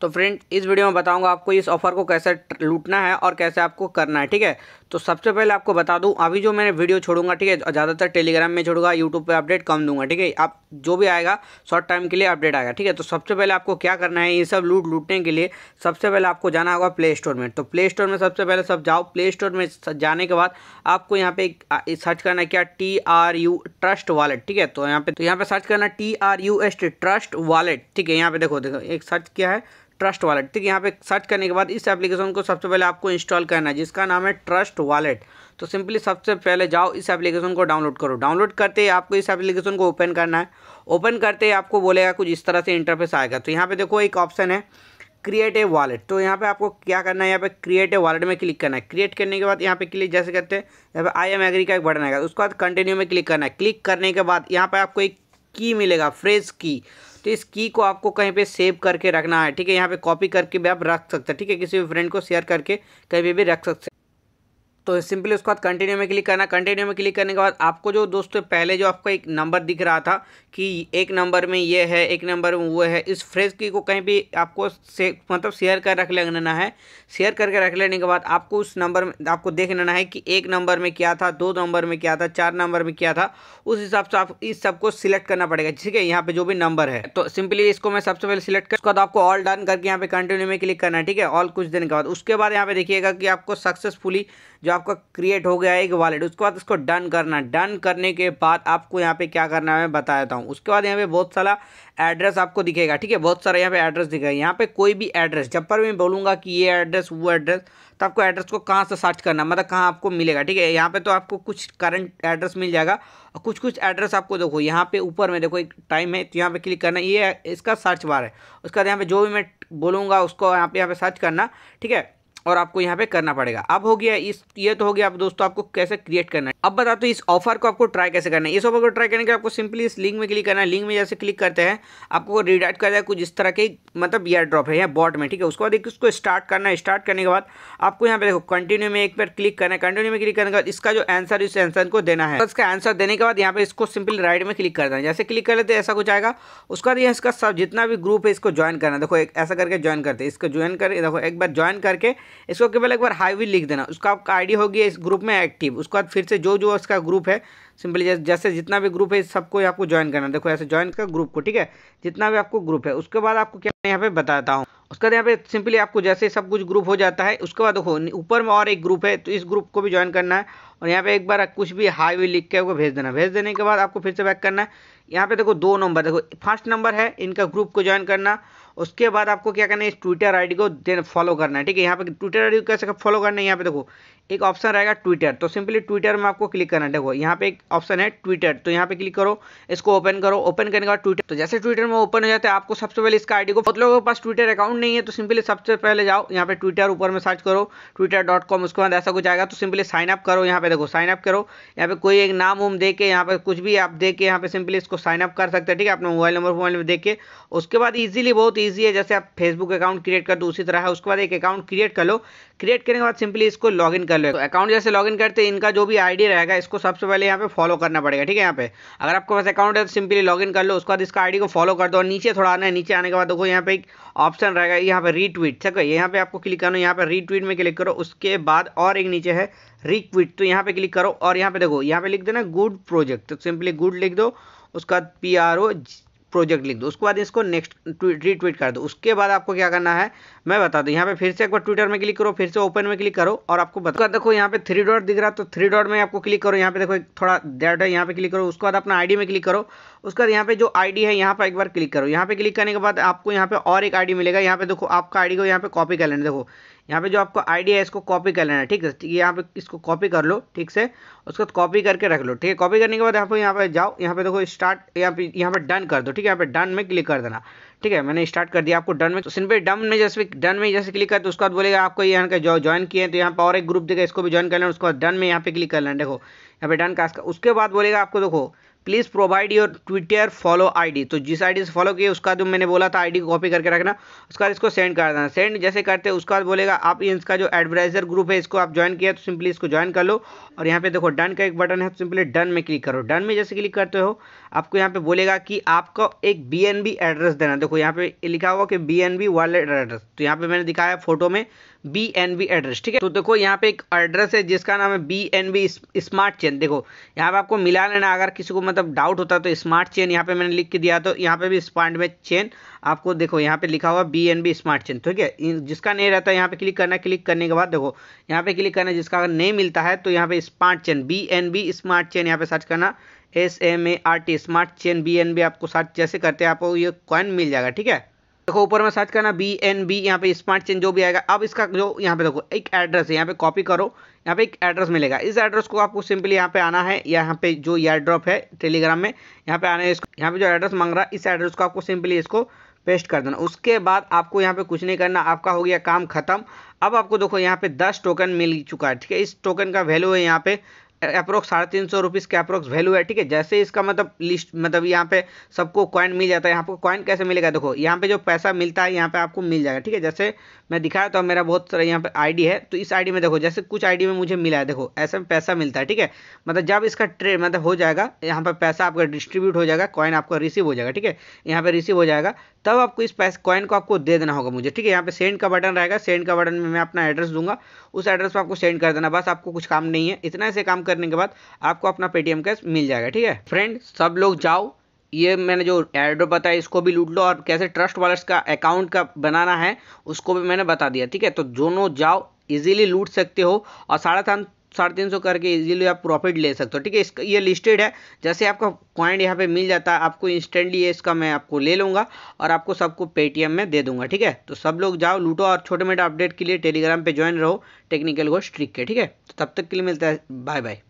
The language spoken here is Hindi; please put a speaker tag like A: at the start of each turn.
A: तो फ्रेंड इस वीडियो में बताऊंगा आपको इस ऑफ़र को कैसे लूटना है और कैसे आपको करना है ठीक है तो सबसे पहले आपको बता दूं अभी जो मैंने वीडियो छोड़ूंगा ठीक है ज़्यादातर टेलीग्राम में छोड़ूंगा यूट्यूब पे अपडेट कम दूंगा ठीक है आप जो भी आएगा शॉर्ट टाइम के लिए अपडेट आएगा ठीक है तो सबसे पहले आपको क्या करना है ये सब लूट लूटने के लिए सबसे पहले आपको जाना होगा प्ले स्टोर में तो प्ले स्टोर में सबसे पहले सब जाओ प्ले स्टोर में जाने के बाद आपको यहाँ पे सर्च करना है क्या T R U trust wallet ठीक है तो यहाँ पे तो यहाँ पे सर्च करना T R U S trust wallet ठीक है यहाँ पे देखो देखो एक सर्च किया है ट्रस्ट वॉलेट ठीक है यहाँ पे सर्च करने के बाद इस एप्लीकेशन को सबसे पहले आपको इंस्टॉल करना है जिसका नाम है ट्रस्ट वॉलेट तो सिंपली सबसे पहले जाओ इस एप्लीकेशन को डाउनलोड करो डाउनलोड करते ही आपको इस एप्लीकेशन को ओपन करना है ओपन करते ही आपको बोलेगा कुछ इस तरह से इंटरफेस आएगा तो यहाँ पर देखो एक ऑप्शन है क्रिएट ए वॉलेट तो यहाँ पे आपको क्या करना है यहाँ पे क्रिएट ए वॉलेट में क्लिक करना है क्रिएट करने के बाद यहाँ पे क्लिक जैसे करते हैं यहाँ पे आई एम एग्री का एक बटन आएगा उसके बाद कंटिन्यू में क्लिक करना है क्लिक करने के बाद यहाँ पे आपको एक की मिलेगा फ्रेश की तो इस की को आपको कहीं पे सेव करके रखना है ठीक है यहाँ पे कॉपी करके भी आप रख सकते हैं ठीक है किसी भी फ्रेंड को शेयर करके कहीं पे भी रख सकते तो सिंपली उसके बाद कंटिन्यू में क्लिक करना कंटिन्यू में क्लिक करने के बाद आपको जो दोस्तों पहले जो आपको एक नंबर दिख रहा था कि एक नंबर में ये है एक नंबर में वो है इस फ्रेज की को कहीं भी आपको से मतलब शेयर कर रख लेना है शेयर करके रख लेने के बाद आपको उस नंबर में आपको देख लेना है कि एक नंबर में क्या था दो नंबर में क्या था चार नंबर में क्या था उस हिसाब से आप इस सबको सिलेक्ट करना पड़ेगा ठीक है यहाँ पर जो भी नंबर है तो सिंपली इसको मैं सबसे पहले सिलेक्ट कर उसके बाद आपको ऑल डन करके यहाँ पर कंटिन्यू में क्लिक करना है ठीक है ऑल कुछ दिन के बाद उसके बाद यहाँ पे देखिएगा कि आपको सक्सेसफुली जो आपका क्रिएट हो गया है एक वॉलेट उसके बाद उसको डन करना डन करने के बाद आपको यहाँ पे क्या करना है मैं बता देता हूँ उसके बाद यहाँ पे बहुत सारा एड्रेस आपको दिखेगा ठीक है बहुत सारा यहाँ पे एड्रेस दिखेगा यहाँ पे कोई भी एड्रेस जब पर मैं बोलूँगा कि ये एड्रेस वो एड्रेस तो आपको एड्रेस को कहाँ से सर्च करना मतलब कहाँ आपको मिलेगा ठीक है यहाँ पे तो आपको कुछ करंट एड्रेस मिल जाएगा और कुछ कुछ एड्रेस आपको देखो यहाँ पे ऊपर में देखो एक टाइम है तो यहाँ पे क्लिक करना ये इसका सर्च बार है उसके बाद यहाँ पे जो भी मैं बोलूँगा उसको यहाँ पे यहाँ पे सर्च करना ठीक है और आपको यहाँ पे करना पड़ेगा अब हो गया इस ये तो हो गया अब दोस्तों आपको कैसे क्रिएट करना है अब बता तो इस ऑफर को आपको ट्राई कैसे करना है इस ऑफर को ट्राई करने के आपको सिंपली इस लिंक में क्लिक करना है लिंक में जैसे क्लिक करते हैं आपको रिडाइट कर जाए कुछ इस तरह के मतलब ईयर ड्रॉप है या बॉट में ठीक है उसको बाद उसको स्टार्ट करना है स्टार्ट करने के बाद आपको यहाँ पे देखो कंटिन्यू में एक बार क्लिक करना है कंटिन्यू में क्लिक करने के बाद इसका जो आंसर इस आंसर को देना है उसका इसका आंसर देने के बाद यहाँ पर इसको सिंपली राइट में क्लिक करना है जैसे क्लिक कर लेते हैं ऐसा कुछ आएगा उसके बाद यहाँ इसका सब जितना भी ग्रुप है इसको ज्वाइन करना देखो एक ऐसा करके ज्वाइन करते इसको ज्वाइन कर देखो एक बार ज्वाइन करके इसको केवल एक बार हाईवी लिख देना उसका आपका आई होगी इस ग्रुप में एक्टिव उसके बाद फिर से जो जो जो उसका ग्रुप है सिंपली जैसे जितना भी ग्रुप है सबको आपको ज्वाइन करना देखो ऐसे ज्वाइन कर ग्रुप को ठीक है जितना भी आपको ग्रुप है उसके बाद आपको क्या यहाँ पे बताता हूँ उसके बाद यहाँ पे सिंपली आपको जैसे सब कुछ ग्रुप हो जाता है उसके बाद देखो ऊपर में और एक ग्रुप है तो इस ग्रुप को भी ज्वाइन करना है और यहाँ पे एक बार कुछ भी हाई वे लिख के आपको भेज देना भेज देने के बाद आपको फिर से बैक करना है यहाँ पे देखो दो नंबर देखो फर्स्ट नंबर है इनका ग्रुप को ज्वाइन करना उसके बाद आपको क्या करना है इस ट्विटर आईडी को फॉलो करना है ठीक है यहाँ पे ट्विटर आईडी कैसे फॉलो करना है यहाँ पे देखो एक ऑप्शन रहेगा ट्विटर तो सिंपली ट्विटर में आपको क्लिक करना है देखो यहाँ पे एक ऑप्शन है ट्विटर तो यहाँ पे क्लिक करो इसको ओपन करो ओपन करने के बाद ट्विटर तो जैसे ट्विटर में ओपन हो जाता है आपको सबसे पहले इसका आईडी को बहुत लोगों के पास ट्विटर अकाउंट नहीं है तो सिंपली सबसे पहले जाओ यहाँ पे ट्विटर ऊपर में सर्च करो ट्विटर डॉट कॉम उसके बाद ऐसा कुछ आएगा तो सिंपली साइन अप करो यहाँ पे देखो साइन अप करो यहाँ पे कोई एक नाम उम दे के यहाँ पे कुछ भी आप दे के यहाँ पे सिंपली इसको साइन अप कर सकते हैं ठीक है अपना मोबाइल नंबर मोबाइल में देख के उसके बाद ईजिली बहुत ईजी है जैसे आप फेसबुक अकाउंट क्रिएट कर दो उसी तरह है उसके बाद एक अकाउंट क्रिएट कर लो क्रिएट करने के बाद सिंपली इसको लॉग इन कर लो अकाउंट तो जैसे लॉग इन करते इनका जो भी आईडी रहेगा इसको सबसे पहले यहाँ पे फॉलो करना पड़ेगा ठीक है यहाँ पे अगर आपके पास अकाउंट है तो सिंपली लॉग इन कर लो उसके बाद इसका आई को फॉलो कर दो और नीचे थोड़ा आना है नीचे आने के बाद देखो यहाँ यहाँ पे एक ऑप्शन रहेगा यहाँ पे रीट्वीट ठीक है यहाँ पे आपको क्लिक करना है यहाँ पे रीट्वीट में क्लिक करो उसके बाद और एक नीचे है रिक्विट तो यहाँ पे क्लिक करो और यहाँ पे देखो यहाँ पे लिख देना गुड प्रोजेक्ट तो सिंपली गुड लिख दो उसके बाद पी आर ओ प्रोजेक्ट लिख दो उसके बाद इसको नेक्स्ट रीट्वीट कर दो उसके बाद आपको क्या करना है मैं बता दूं यहाँ पे फिर से एक बार ट्विटर में क्लिक करो फिर से ओपन में क्लिक करो और आपको बता देखो यहाँ पे थ्री डॉट दिख रहा है तो थ्री डॉट में आपको क्लिक करो यहाँ पे देखो एक थोड़ा डेट है यहाँ पे क्लिक करो उसके बाद अपना आईडी में क्लिक करो उसके बाद यहाँ पे जो आईडी है यहाँ पर एक बार क्लिक करो यहाँ पे क्लिक करने के बाद आपको यहाँ पे और एक आईडी मिलेगा यहाँ पे देखो आपका आईडी को यहाँ पे कॉपी कर लेना देखो यहाँ पे जो आपका आईडी है इसको कॉपी कर लेना है ठीक है यहाँ पे इसको कॉपी कर लो ठीक से उसको कॉपी करके रख लो ठीक है कॉपी करने के बाद आपको यहाँ पे जाओ यहाँ पे देखो स्टार्ट यहाँ पे यहाँ पे डन कर दो ठीक है यहाँ पे डन में क्लिक कर देना ठीक है मैंने स्टार्ट कर दिया आपको डन में तो सिंपल डन में जैसे डन में जैसे क्लिक कर तो उसके बाद बोलेगा आपको यहाँ का जो ज्वाइन किए तो यहाँ पर और एक ग्रुप देगा इसको भी ज्वाइन कर लेना उसके बाद डन में यहाँ पे क्लिक कर लेना देखो यहाँ पे डन का उसके बाद बोलेगा आपको देखो please provide your Twitter follow ID तो जिस आईडी से फॉलो किए उसका जो मैंने बोला था आईडी को कॉपी करके रखना उसका इसको सेंड कर देना सेंड जैसे करते हैं उसका बोलेगा आप इसका जो एडवर्टाइजर ग्रुप है इसको आप ज्वाइन किया तो सिंपली इसको ज्वाइन कर लो और यहाँ पे देखो डन का एक बटन है तो सिंपली डन में क्लिक करो डन में जैसे क्लिक करते हो आपको यहाँ पे बोलेगा कि आपको एक बी एड्रेस देना देखो यहाँ पे लिखा हुआ कि बी एन एड्रेस तो यहाँ पे मैंने दिखाया फोटो में बी एन बी एड्रेस ठीक है तो देखो यहाँ पे एक एड्रेस है जिसका नाम है B N B smart chain देखो यहाँ पे आपको मिला लेना अगर किसी को मतलब डाउट होता है तो स्मार्ट चेन यहाँ पे मैंने लिख के दिया तो यहाँ पे भी स्मार्ट में चेन आपको देखो यहाँ पे लिखा हुआ B N B smart chain ठीक है जिसका नहीं रहता है यहाँ पे क्लिक करना क्लिक करने के बाद देखो यहाँ पे क्लिक करना जिसका अगर नहीं मिलता है तो यहाँ पे smart chain B N B smart chain यहाँ पे सर्च करना S M A R T smart chain B N B आपको सर्च जैसे करते हैं आपको ये कॉइन मिल जाएगा ठीक है देखो ऊपर में सर्च करना बी एन बी यहाँ पे स्मार्ट चेंज जो भी आएगा अब इसका जो यहाँ पे देखो एक एड्रेस है यहाँ पे कॉपी करो यहाँ पे एक एड्रेस मिलेगा इस एड्रेस को आपको सिंपली यहाँ पे आना है यहाँ पे जो एयर ड्रॉप है टेलीग्राम में यहाँ पे आना है इसको यहाँ पे जो एड्रेस मांग रहा है इस एड्रेस को आपको सिंपली इसको पेस्ट कर देना उसके बाद आपको यहाँ पे कुछ नहीं करना आपका हो गया काम खत्म अब आपको देखो यहाँ पे दस टोकन मिल चुका है ठीक है इस टोकन का वैल्यू है यहाँ पे अप्रोक्स साढ़े तीन सौ रुपीज़ के अप्रोक्स वैल्यू है ठीक है जैसे इसका मतलब लिस्ट मतलब यहाँ पे सबको कॉइन मिल जाता है यहाँ पर कॉइन कैसे मिलेगा देखो यहाँ पे जो पैसा मिलता है यहाँ पे आपको मिल जाएगा ठीक है जैसे मैं दिखा तो मेरा बहुत सारा यहाँ पे आईडी है तो इस आईडी में देखो जैसे कुछ आई में मुझे मिला है देखो ऐसे में पैसा मिलता है ठीक है मतलब जब इसका ट्रेड मतलब हो जाएगा यहाँ पर पैसा आपका डिस्ट्रीब्यूट हो जाएगा कॉइन आपका रिसीव हो जाएगा ठीक है यहाँ पर रिसीव हो जाएगा तब आपको इस पैसे कॉइन को आपको दे देना होगा मुझे ठीक है यहाँ पे सेंड का बटन रहेगा सेंड का बटन में मैं अपना एड्रेस दूंगा उस एड्रेस पर आपको सेंड कर देना बस आपको कुछ काम नहीं है इतना ऐसे काम करने के बाद आपको अपना पेटीएम कैश मिल जाएगा ठीक है फ्रेंड सब लोग जाओ ये मैंने जो एड्रो बताया इसको भी लूट लो और कैसे ट्रस्ट वॉलेट्स का अकाउंट का बनाना है उसको भी मैंने बता दिया ठीक है तो दोनों जाओ इजीली लूट सकते हो और साढ़े साढ़े तीन सौ करके इजीली आप प्रॉफिट ले सकते हो ठीक है इसका ये लिस्टेड है जैसे आपका पॉइंट यहाँ पे मिल जाता है आपको इंस्टेंटली ये इसका मैं आपको ले लूँगा और आपको सबको पेटीएम में दे दूंगा ठीक है तो सब लोग जाओ लूटो और छोटे मोटे अपडेट के लिए टेलीग्राम पर ज्वाइन रहो टेक्निकल को स्ट्रिक के ठीक है तो तब तक के लिए मिलता है बाय बाय